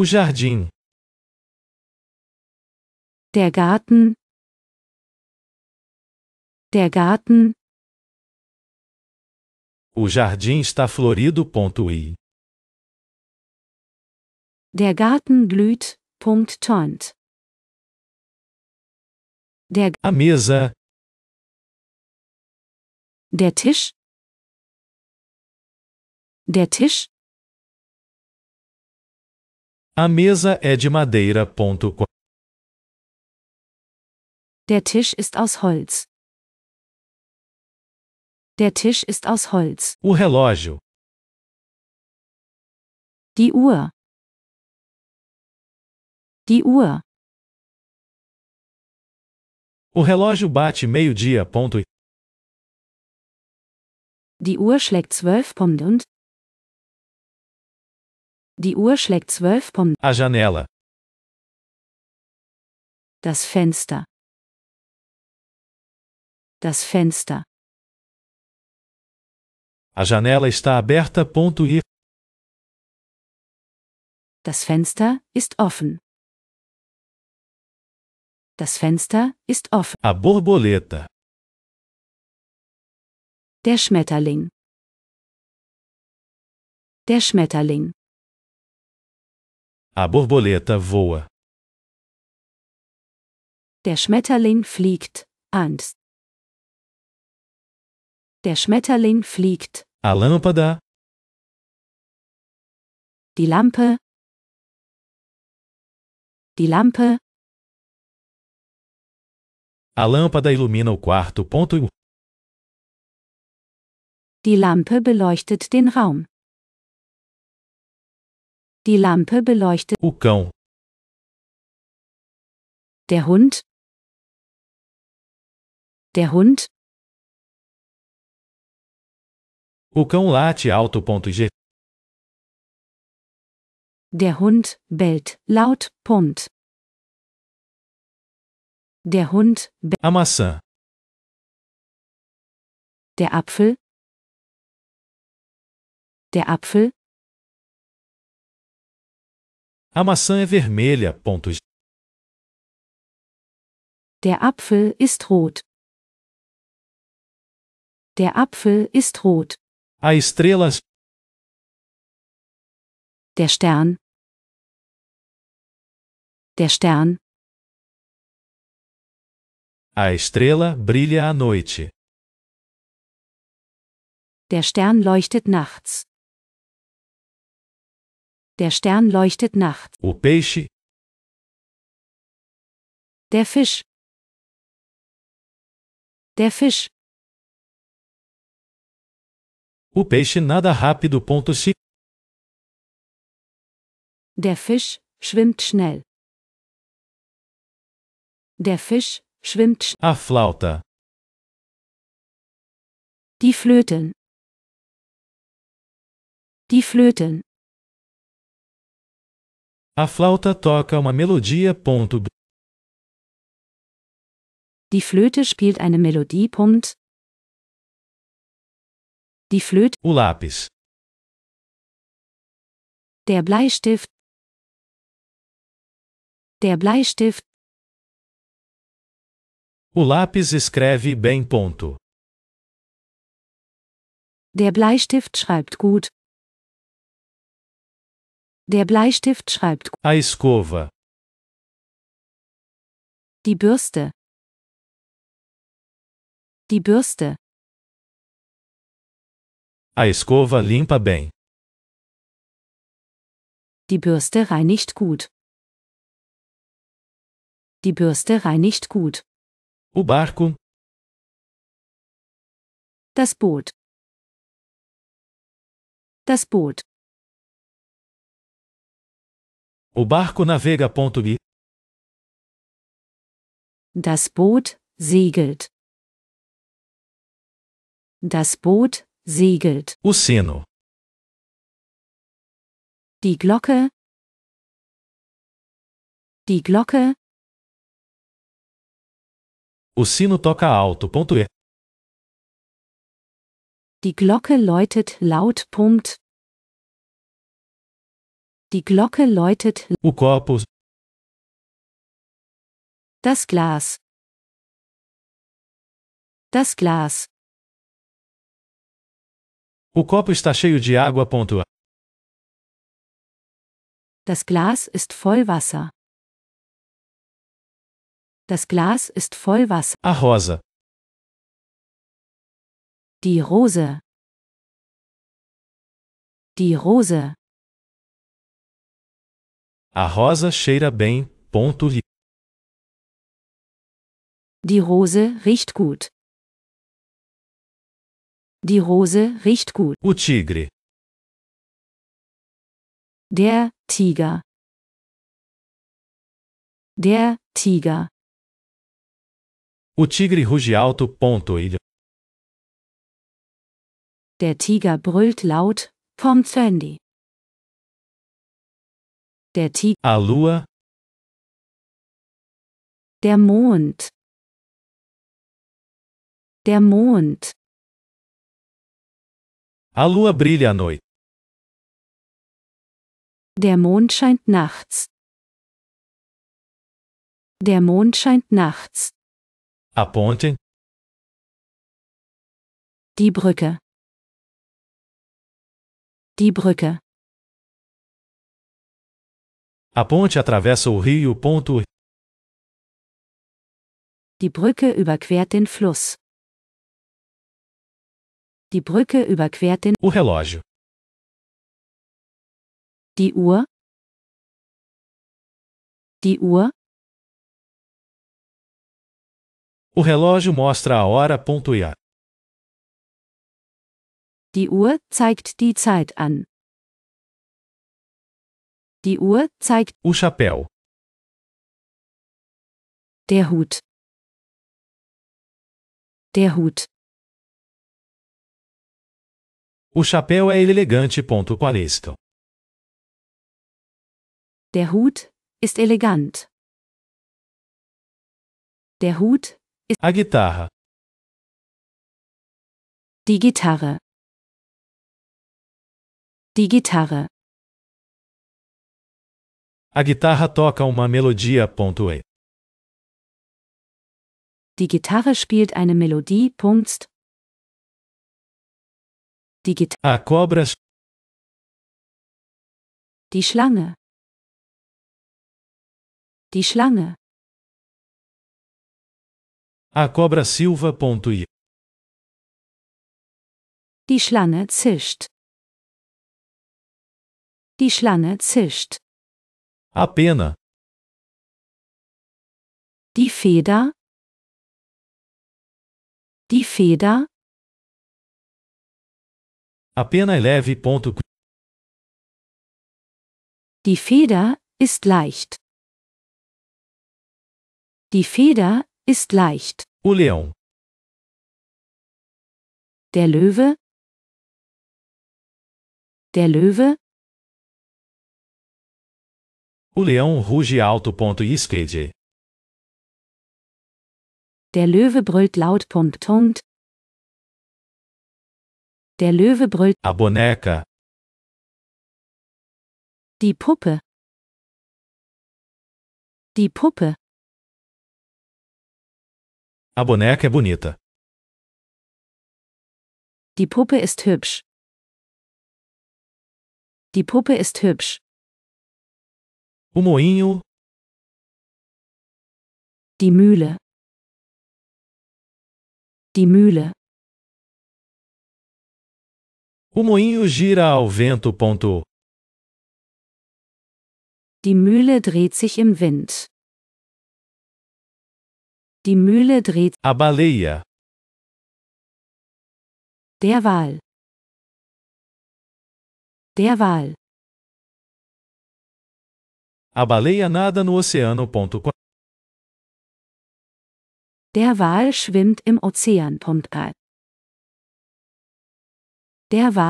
O jardim. Der Garten. Der Garten. O jardim está florido. Ponto .i. Der Garten blüht. .tont. Der A mesa. Der Tisch. Der Tisch. A mesa é de madeira. Der Tisch ist aus Holz. Der Tisch ist aus Holz. O relógio. Die Uhr. Die Uhr. O relógio bate meio-dia. E. Die Uhr schlägt zwölf Punkt und die Uhr schlägt zwölf pom. A janela. Das Fenster. Das Fenster. A janela está aberta. Ponto e. Das Fenster ist offen. Das Fenster ist offen. A borboleta. Der Schmetterling. Der Schmetterling. A borboleta voa. Der Schmetterling fliegt. Angst. Der Schmetterling fliegt. A lâmpada. Die Lampe. Die Lampe. A lâmpada ilumina o quarto. Ponto. E Die Lampe beleuchtet den Raum. Die Lampe beleuchtet. O cão. Der Hund. Der Hund. O cão late alto. G. Der Hund bellt laut. Punkt. Der Hund. A maçã. Der Apfel. Der Apfel. A maçã é vermelha. Pontos. Der Apfel ist rot. Der Apfel ist rot. A estrela. Der Stern. Der Stern. A estrela brilha à noite. Der Stern leuchtet nachts. Der Stern leuchtet nachts. O peixe. Der Fisch. Der Fisch. O peixe nada rápido. Ponto si. Der Fisch schwimmt schnell. Der Fisch schwimmt schnell. A flauta. Die Flöten. Die Flöten. A flauta toca uma melodia. Die Flöte spielt eine Melodie. Die Flöte. O lápis. Der Bleistift. Der Bleistift. O lápis escreve bem. Ponto. Der Bleistift schreibt gut. Der Bleistift schreibt. A escova. Die Bürste. Die Bürste. A escova limpa bem. Die Bürste reinigt gut. Die Bürste reinigt gut. O barco. Das Boot. Das Boot. O barco navega. Das Boot segelt. Das Boot segelt. O sino. Die Glocke. Die Glocke. O sino toca alto. .e. Die Glocke läutet laut. Punkt. Die Glocke läutet. O copo. Das Glas. Das Glas. O copo está cheio de água. Ponto. Das Glas ist voll Wasser. Das Glas ist voll Wasser. A rosa. Die Rose. Die Rose. A rosa cheira bem. Ponto Die Rose riecht gut. Die Rose riecht gut. O tigre. Der Tiger. Der Tiger. O tigre ruge alto. Ponto Der Tiger brüllt laut. Pomfendi der Tiger, a lua, der Mond, der Mond. A lua brilha à noite. Der Mond scheint nachts. Der Mond scheint nachts. A ponte. Die Brücke. Die Brücke. A ponte atravessa o rio. Ponto. Die Brücke überquert den Fluss. Die Brücke überquert den O relógio. Die Uhr. Die Uhr. O relógio mostra a hora. Ponto a. Die Uhr zeigt die Zeit an. Die Uhr zeigt o chapéu, der Hut, der Hut. O chapéu é elegante. Ponto 40. Der Hut ist elegant. Der Hut ist A guitarra, die Gitarre, die Gitarre. A guitarra toca uma melodia. E. Die Gitarre spielt eine Melodie. Punkt. Die Gitarre. A cobra. Die Schlange. Die Schlange. A cobra silva. E. Die Schlange zischt. Die Schlange zischt. A pena. Die Feder. Die Feder. A pena é leve. Ponto. Die Feder ist leicht. Die Feder ist leicht. O leão. Der Löwe. Der Löwe. O leão ruge alto. Isquede. E Der Löwe brüllt laut. Punkt. Der Löwe brüllt. A boneca. Die Puppe. Die Puppe. A boneca é bonita. Die Puppe ist hübsch. Die Puppe ist hübsch. O moinho. Die Mühle. Die Mühle. O moinho gira ao vento. Ponto. Die Mühle dreht sich im Wind. Die Mühle dreht. A baleia. Der Wal. Der Wal. A baleia nada no oceano. Der Wal schwimmt im Ozean. Der Wal